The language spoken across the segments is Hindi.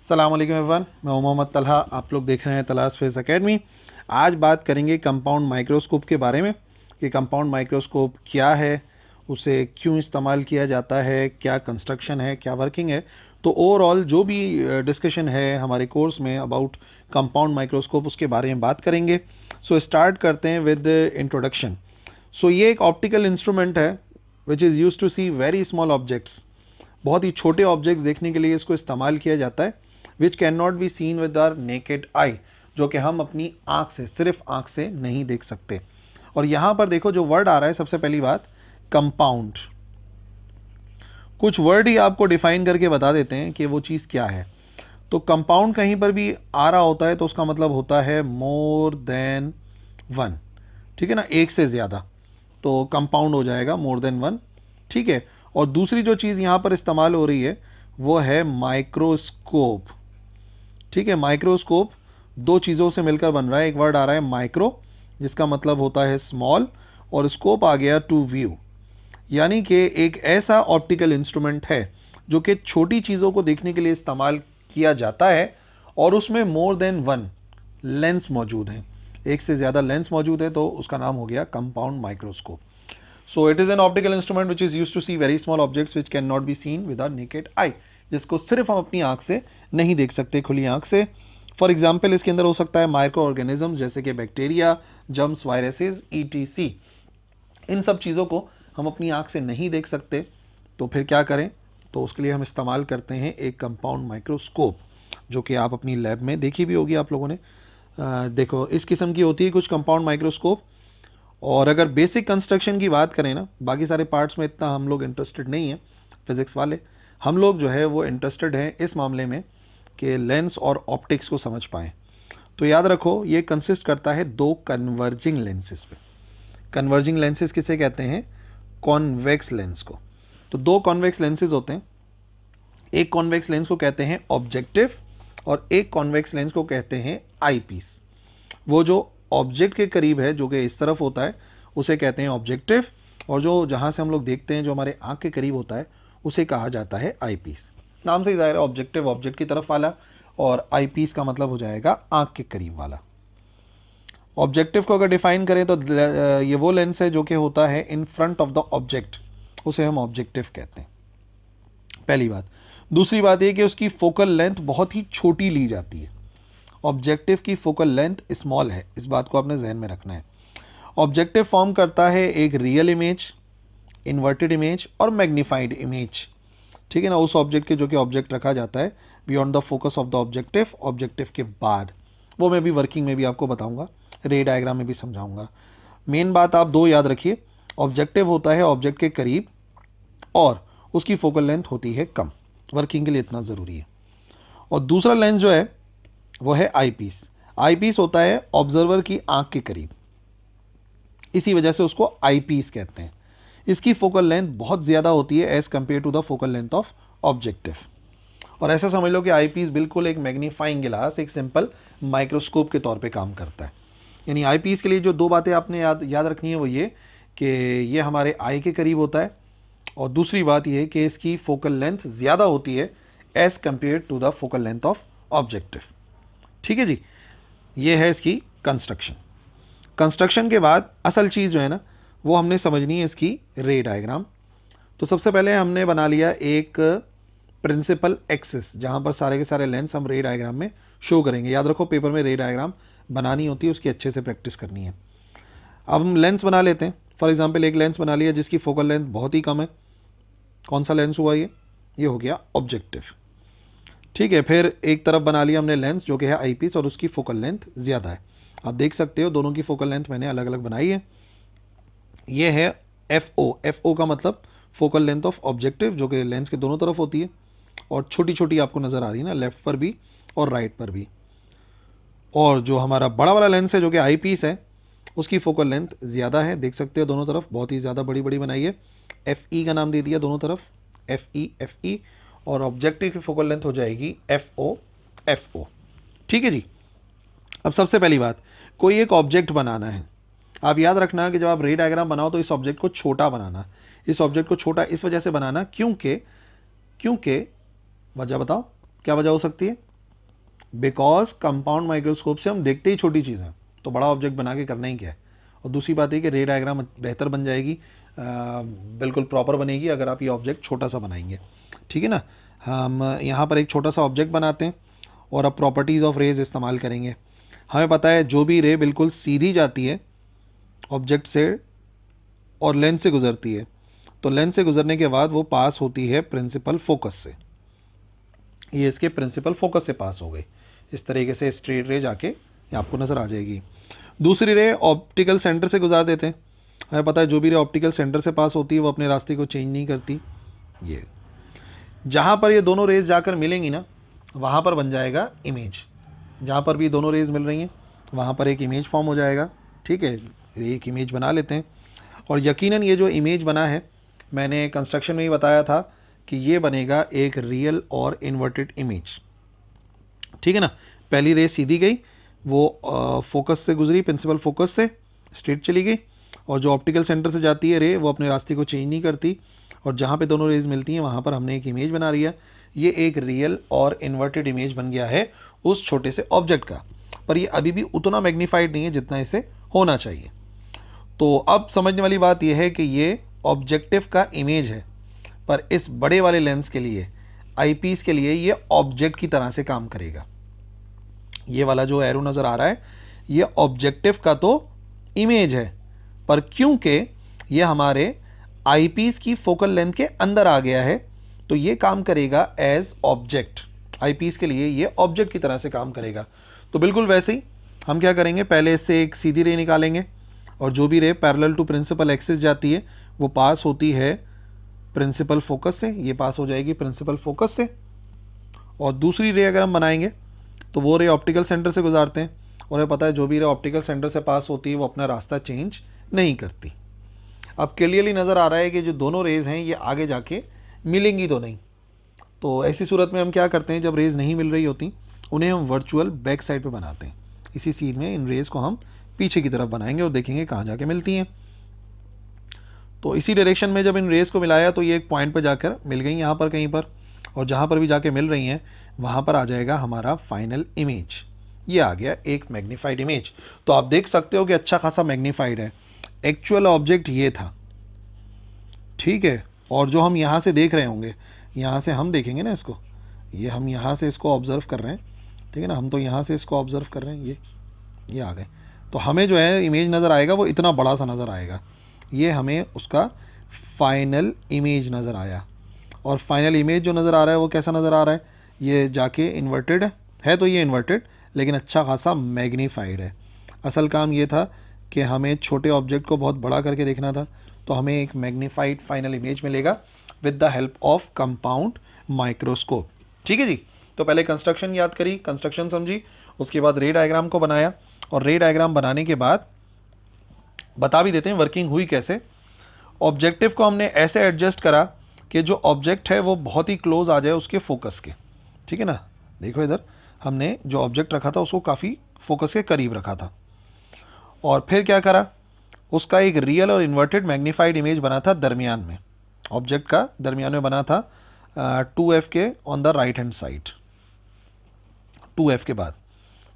सलाम एवरीवन मैं मोहम्मद तलहा आप लोग देख रहे हैं तलाश फेस एकेडमी आज बात करेंगे कंपाउंड माइक्रोस्कोप के बारे में कि कंपाउंड माइक्रोस्कोप क्या है उसे क्यों इस्तेमाल किया जाता है क्या कंस्ट्रक्शन है क्या वर्किंग है तो ओवरऑल जो भी डिस्कशन है हमारे कोर्स में अबाउट कंपाउंड माइक्रोस्कोप उसके बारे में बात करेंगे सो so, स्टार्ट करते हैं विद इंट्रोडक्शन सो ये एक ऑप्टिकल इंस्ट्रूमेंट है which is use to see very small objects बहुत ही छोटे ऑब्जेक्ट्स देखने के लिए इसको इस्तेमाल किया जाता है which can not be seen with our naked eye जो कि हम अपनी आँख से सिर्फ आँख से नहीं देख सकते और यहाँ पर देखो जो वर्ड आ रहा है सबसे पहली बात कंपाउंड कुछ वर्ड ही आपको डिफाइन करके बता देते हैं कि वो चीज़ क्या है तो कंपाउंड कहीं पर भी आ रहा होता है तो उसका मतलब होता है मोर देन वन ठीक है ना एक से ज़्यादा तो कंपाउंड हो जाएगा मोर देन वन ठीक है और दूसरी जो चीज़ यहाँ पर इस्तेमाल हो रही है वो है माइक्रोस्कोप ठीक है माइक्रोस्कोप दो चीज़ों से मिलकर बन रहा है एक वर्ड आ रहा है माइक्रो जिसका मतलब होता है स्मॉल और स्कोप आ गया टू व्यू यानी कि एक ऐसा ऑप्टिकल इंस्ट्रूमेंट है जो कि छोटी चीज़ों को देखने के लिए इस्तेमाल किया जाता है और उसमें मोर देन वन लेंस मौजूद हैं एक से ज़्यादा लेंस मौजूद है तो उसका नाम हो गया compound microscope it is an optical instrument which is use to see very small objects which can not be seen with our naked eye जिसको सिर्फ हम अपनी आँख से नहीं देख सकते खुली आँख से फॉर एग्जाम्पल इसके अंदर हो सकता है माइक्रो ऑर्गेनिज्म जैसे कि बैक्टीरिया जम्स वायरसेस ई इन सब चीज़ों को हम अपनी आँख से नहीं देख सकते तो फिर क्या करें तो उसके लिए हम इस्तेमाल करते हैं एक कंपाउंड माइक्रोस्कोप जो कि आप अपनी लैब में देखी भी होगी आप लोगों ने आ, देखो इस किस्म की होती है कुछ कंपाउंड माइक्रोस्कोप और अगर बेसिक कंस्ट्रक्शन की बात करें ना बाकी सारे पार्ट्स में इतना हम लोग इंटरेस्टेड नहीं हैं फिज़िक्स वाले हम लोग जो है वो इंटरेस्टेड हैं इस मामले में कि लेंस और ऑप्टिक्स को समझ पाएँ तो याद रखो ये कंसिस्ट करता है दो कन्वर्जिंग लेंसेज पे कन्वर्जिंग लेंसेज किसे कहते हैं कॉन्वेक्स लेंस को तो दो कॉन्वेक्स लेंसेज होते हैं एक कॉन्वेक्स लेंस को कहते हैं ऑब्जेक्टिव और एक कॉन्वेक्स लेंस को कहते हैं आई पीस वो जो ऑब्जेक्ट के करीब है जो कि इस तरफ होता है उसे कहते हैं ऑब्जेक्टिव और जो जहाँ से हम लोग देखते हैं जो हमारे आँख के करीब होता है उसे कहा जाता है आईपीस नाम से ही ज़ाहिर ऑब्जेक्टिव ऑब्जेक्ट की तरफ वाला और आईपीस का मतलब हो जाएगा आँख के करीब वाला ऑब्जेक्टिव को अगर डिफाइन करें तो ये वो लेंस है जो कि होता है in front of the object उसे हम ऑब्जेक्टिव कहते हैं पहली बात दूसरी बात यह कि उसकी फोकल लेंथ बहुत ही छोटी ली जाती है ऑब्जेक्टिव की फोकल लेंथ स्मॉल है इस बात को आपने जहन में रखना है ऑब्जेक्टिव फॉर्म करता है एक रियल इमेज इन्वर्टेड इमेज और मैग्नीफाइड इमेज ठीक है ना उस ऑब्जेक्ट के जो कि ऑब्जेक्ट रखा जाता है beyond the focus of the objective objective के बाद वो मैं भी वर्किंग में भी आपको बताऊंगा रे डायग्राम में भी समझाऊंगा मेन बात आप दो याद रखिए ऑब्जेक्टिव होता है ऑब्जेक्ट के करीब और उसकी फोकल लेंथ होती है कम वर्किंग के लिए इतना ज़रूरी है और दूसरा लेंस जो है वो है आई पीस आई पीस होता है ऑब्जर्वर की आंख के करीब इसी वजह से उसको आई पीस कहते हैं इसकी फोकल लेंथ बहुत ज़्यादा होती है as compare to the focal length of objective और ऐसा समझ लो कि आई बिल्कुल एक मैग्नीफाइंग गिलास एक सिंपल माइक्रोस्कोप के तौर पर काम करता है यानी आई के लिए जो दो बातें आपने याद याद रखनी है वो ये कि ये हमारे आई के करीब होता है और दूसरी बात यह कि इसकी फोकल लेंथ ज़्यादा होती है as compare to the focal length of objective ठीक है जी ये है इसकी कंस्ट्रक्शन कंस्ट्रक्शन के बाद असल चीज़ जो है ना वो हमने समझनी है इसकी रे डायग्राम तो सबसे पहले हमने बना लिया एक प्रिंसिपल एक्सिस जहाँ पर सारे के सारे लेंस हम रे डायग्राम में शो करेंगे याद रखो पेपर में रे डायग्राम बनानी होती है उसकी अच्छे से प्रैक्टिस करनी है अब हम लेंस बना लेते हैं फॉर एग्जाम्पल एक लेंस बना लिया जिसकी फोकल लेंथ बहुत ही कम है कौन सा लेंस हुआ ये ये हो गया ऑब्जेक्टिव ठीक है फिर एक तरफ बना लिया हमने लेंस जो कि है आईपीस और उसकी फोकल लेंथ ज़्यादा है आप देख सकते हो दोनों की फोकल लेंथ मैंने अलग अलग बनाई है ये है एफ ओ एफ ओ का मतलब फोकल लेंथ ऑफ ऑब्जेक्टिव जो कि लेंस के दोनों तरफ होती है और छोटी छोटी आपको नज़र आ रही है ना लेफ़्ट पर भी और राइट पर भी और जो हमारा बड़ा वाला लेंस है जो कि आई पीस है उसकी फोकल लेंथ ज़्यादा है देख सकते हो दोनों तरफ बहुत ही ज़्यादा बड़ी बड़ी बनाई है एफ़ ई e का नाम दे दिया दोनों तरफ एफ़ ई एफ़ ई और ऑब्जेक्टिव की फोकल लेंथ हो जाएगी एफ़ ओ एफ़ ओ ठीक है जी अब सबसे पहली बात कोई एक ऑब्जेक्ट बनाना है आप याद रखना कि जब आप रे डायग्राम बनाओ तो इस ऑब्जेक्ट को छोटा बनाना इस ऑब्जेक्ट को छोटा इस वजह से बनाना क्योंकि क्योंकि वजह बताओ क्या वजह हो सकती है बिकॉज कंपाउंड माइक्रोस्कोप से हम देखते ही छोटी चीज़ें तो बड़ा ऑब्जेक्ट बना के करना ही क्या है और दूसरी बात ये कि रे डायग्राम बेहतर बन जाएगी आ, बिल्कुल प्रॉपर बनेगी अगर आप ये ऑब्जेक्ट छोटा सा बनाएंगे ठीक है ना हम यहाँ पर एक छोटा सा ऑब्जेक्ट बनाते हैं और अब प्रॉपर्टीज़ ऑफ रेज इस्तेमाल करेंगे हमें पता है जो भी रे बिल्कुल सीधी जाती है ऑब्जेक्ट से और लेंस से गुजरती है तो लेंस से गुजरने के बाद वो पास होती है प्रिंसिपल फोकस से ये इसके प्रिंसिपल फोकस से पास हो गए इस तरीके से स्ट्रेट रे जाके आपको नज़र आ जाएगी दूसरी रे ऑप्टिकल सेंटर से गुजार देते हैं हमें पता है जो भी रे ऑप्टिकल सेंटर से पास होती है वो अपने रास्ते को चेंज नहीं करती ये जहाँ पर ये दोनों रेज जाकर मिलेंगी ना वहाँ पर बन जाएगा इमेज जहाँ पर भी दोनों रेज मिल रही हैं वहाँ पर एक इमेज फॉर्म हो जाएगा ठीक है एक इमेज बना लेते हैं और यकीनन ये जो इमेज बना है मैंने कंस्ट्रक्शन में ही बताया था कि ये बनेगा एक रियल और इन्वर्टेड इमेज ठीक है ना पहली रे सीधी गई वो फोकस से गुजरी प्रिंसिपल फोकस से स्ट्रेट चली गई और जो ऑप्टिकल सेंटर से जाती है रे वो अपने रास्ते को चेंज नहीं करती और जहाँ पे दोनों रेज मिलती हैं वहाँ पर हमने एक इमेज बना लिया ये एक रियल और इन्वर्टेड इमेज बन गया है उस छोटे से ऑब्जेक्ट का पर ये अभी भी उतना मैग्नीफाइड नहीं है जितना इसे होना चाहिए तो अब समझने वाली बात यह है कि ये ऑब्जेक्टिव का इमेज है पर इस बड़े वाले लेंस के लिए आईपीस के लिए ये ऑब्जेक्ट की तरह से काम करेगा ये वाला जो एरो नज़र आ रहा है ये ऑब्जेक्टिव का तो इमेज है पर क्योंकि ये हमारे आईपीस की फोकल लेंथ के अंदर आ गया है तो ये काम करेगा एज ऑब्जेक्ट आईपीस के लिए ये ऑब्जेक्ट की तरह से काम करेगा तो बिल्कुल वैसे ही हम क्या करेंगे पहले इससे एक सीधी रे निकालेंगे और जो भी ray parallel to principal axis जाती है वो पास होती है प्रिंसिपल फोकस से ये पास हो जाएगी प्रिंसिपल फोकस से और दूसरी रे अगर हम बनाएंगे तो वो रे ऑप्टिकल सेंटर से गुजारते हैं उन्हें पता है जो भी रे ऑप्टिकल सेंटर से पास होती है वो अपना रास्ता चेंज नहीं करती अब क्लियरली नज़र आ रहा है कि जो दोनों रेज़ हैं ये आगे जाके मिलेंगी तो नहीं तो ऐसी सूरत में हम क्या करते हैं जब रेज़ नहीं मिल रही होती उन्हें हम वर्चुअल बैक साइड पर बनाते हैं इसी सीन में इन रेज़ को हम पीछे की तरफ बनाएंगे और देखेंगे कहाँ जाके मिलती हैं तो इसी डायरेक्शन में जब इन रेस को मिलाया तो ये एक पॉइंट पर जाकर मिल गई यहाँ पर कहीं पर और जहाँ पर भी जाके मिल रही हैं वहाँ पर आ जाएगा हमारा फाइनल इमेज ये आ गया एक मैग्नीफाइड इमेज तो आप देख सकते हो कि अच्छा खासा मैग्नीफाइड है एक्चुअल ऑब्जेक्ट ये था ठीक है और जो हम यहाँ से देख रहे होंगे यहाँ से हम देखेंगे ना इसको ये हम यहाँ से इसको ऑब्ज़र्व कर रहे हैं ठीक है ना हम तो यहाँ से इसको ऑब्ज़र्व कर रहे हैं ये ये आ गए तो हमें जो है इमेज नज़र आएगा वो इतना बड़ा सा नज़र आएगा ये हमें उसका फ़ाइनल इमेज नज़र आया और फाइनल इमेज जो नज़र आ रहा है वो कैसा नज़र आ रहा है ये जाके इन्वर्टेड है तो ये इन्वर्टेड लेकिन अच्छा खासा मैग्नीफाइड है असल काम ये था कि हमें छोटे ऑब्जेक्ट को बहुत बड़ा करके देखना था तो हमें एक मैग्नीफाइड फाइनल इमेज मिलेगा with the help of compound microscope ठीक है जी तो पहले कंस्ट्रक्शन याद करी कंस्ट्रक्शन समझी उसके बाद रे डायग्राम को बनाया और रे डायग्राम बनाने के बाद बता भी देते हैं वर्किंग हुई कैसे ऑब्जेक्टिव को हमने ऐसे एडजस्ट करा कि जो ऑब्जेक्ट है वो बहुत ही क्लोज आ जाए उसके फोकस के ठीक है ना देखो इधर हमने जो ऑब्जेक्ट रखा था उसको काफ़ी फोकस के करीब रखा था और फिर क्या करा उसका एक रियल और इन्वर्टेड मैग्नीफाइड इमेज बना था दरमियान में ऑब्जेक्ट का दरमियान में बना था टू एफ के on the right hand side two F के बाद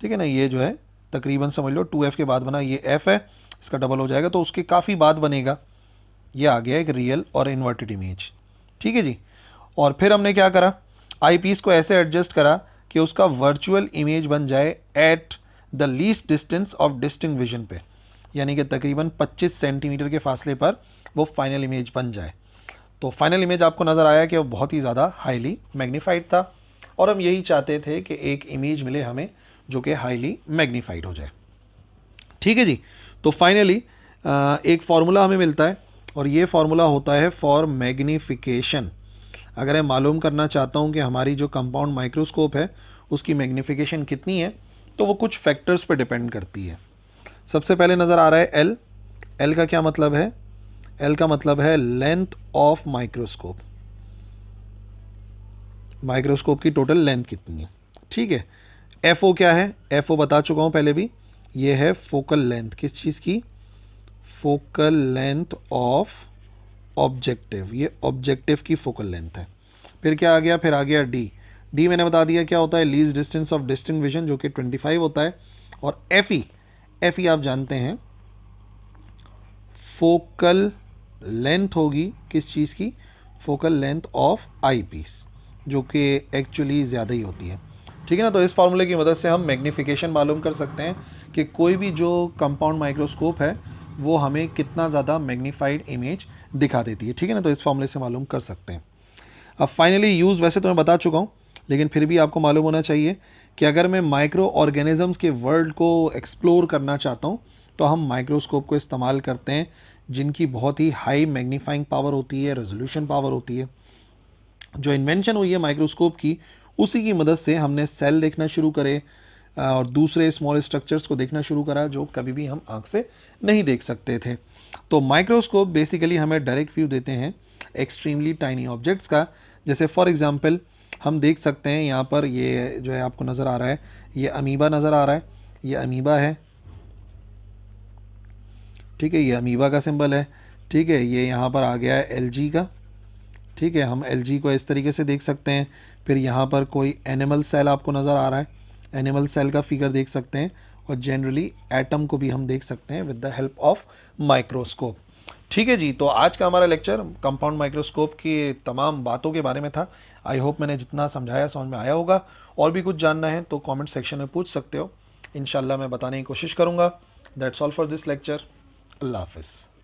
ठीक है ना ये जो है तकरीबन समझ लो टू एफ़ के बाद बना ये एफ़ है इसका डबल हो जाएगा तो उसके काफ़ी बाद बनेगा ये आ गया एक रियल और इन्वर्टेड इमेज ठीक है जी और फिर हमने क्या करा आई पीस को ऐसे एडजस्ट करा कि उसका वर्चुअल इमेज बन जाए at the least distance of distinct vision पे यानी कि तकरीबन 25 सेंटीमीटर के फासले पर वो फाइनल इमेज बन जाए तो फाइनल इमेज आपको नज़र आया कि वो बहुत ही ज़्यादा हाईली मैग्नीफाइड था और हम यही चाहते थे कि एक इमेज मिले हमें जो कि हाईली मैग्नीफाइड हो जाए ठीक है जी तो फाइनली एक फार्मूला हमें मिलता है और ये फार्मूला होता है फॉर मैग्नीफिकेशन अगर मैं मालूम करना चाहता हूँ कि हमारी जो कंपाउंड माइक्रोस्कोप है उसकी मैग्नीफिकेशन कितनी है तो वो कुछ फैक्टर्स पर डिपेंड करती है सबसे पहले नज़र आ रहा है एल एल का क्या मतलब है एल का मतलब है लेंथ ऑफ माइक्रोस्कोप माइक्रोस्कोप की टोटल लेंथ कितनी है ठीक है एफ ओ क्या है एफ ओ बता चुका हूँ पहले भी ये है फोकल लेंथ किस चीज़ की फोकल लेंथ ऑफ ऑब्जेक्टिव ये ऑब्जेक्टिव की फोकल लेंथ है फिर क्या आ गया फिर आ गया डी डी मैंने बता दिया क्या होता है least distance of distinct vision जो कि ट्वेंटी फाइव होता है और एफ ई एफ ई आप जानते हैं फोकल लेंथ होगी किस चीज़ की focal length of eyepiece जो कि एक्चुअली ज़्यादा ही होती है ठीक है ना तो इस फार्मूले की मदद से हम मैग्नीफिकेशन मालूम कर सकते हैं कि कोई भी जो कंपाउंड माइक्रोस्कोप है वो हमें कितना ज़्यादा मैग्नीफाइड इमेज दिखा देती है ठीक है ना तो इस फार्मूले से मालूम कर सकते हैं अब फाइनली यूज़ वैसे तो मैं बता चुका हूँ लेकिन फिर भी आपको मालूम होना चाहिए कि अगर मैं माइक्रो ऑर्गेनिज़म्स के वर्ल्ड को एक्सप्लोर करना चाहता हूँ तो हम माइक्रोस्कोप को इस्तेमाल करते हैं जिनकी बहुत ही हाई मैग्नीफाइंग पावर होती है रेजोल्यूशन पावर होती है जो इन्वेंशन हुई है माइक्रोस्कोप की उसी की मदद से हमने सेल देखना शुरू करे और दूसरे स्मॉल स्ट्रक्चर्स को देखना शुरू करा जो कभी भी हम आँख से नहीं देख सकते थे तो माइक्रोस्कोप बेसिकली हमें डायरेक्ट व्यू देते हैं एक्सट्रीमली टाइनी ऑब्जेक्ट्स का जैसे फॉर एग्ज़ाम्पल हम देख सकते हैं यहाँ पर ये जो है आपको नज़र आ रहा है ये अमीबा नज़र आ रहा है ये अमीबा है ठीक है ये अमीबा का सिंबल है ठीक है ये यहाँ पर आ गया है एल का ठीक है हम एल को इस तरीके से देख सकते हैं फिर यहाँ पर कोई एनिमल सेल आपको नज़र आ रहा है एनिमल सेल का फिगर देख सकते हैं और जनरली एटम को भी हम देख सकते हैं with the help of microscope ठीक है जी तो आज का हमारा लेक्चर कंपाउंड माइक्रोस्कोप की तमाम बातों के बारे में था आई होप मैंने जितना समझाया समझ में आया होगा और भी कुछ जानना है तो कमेंट सेक्शन में पूछ सकते हो इन मैं बताने की कोशिश करूँगा that's all for this lecture अल्लाह हाफिज़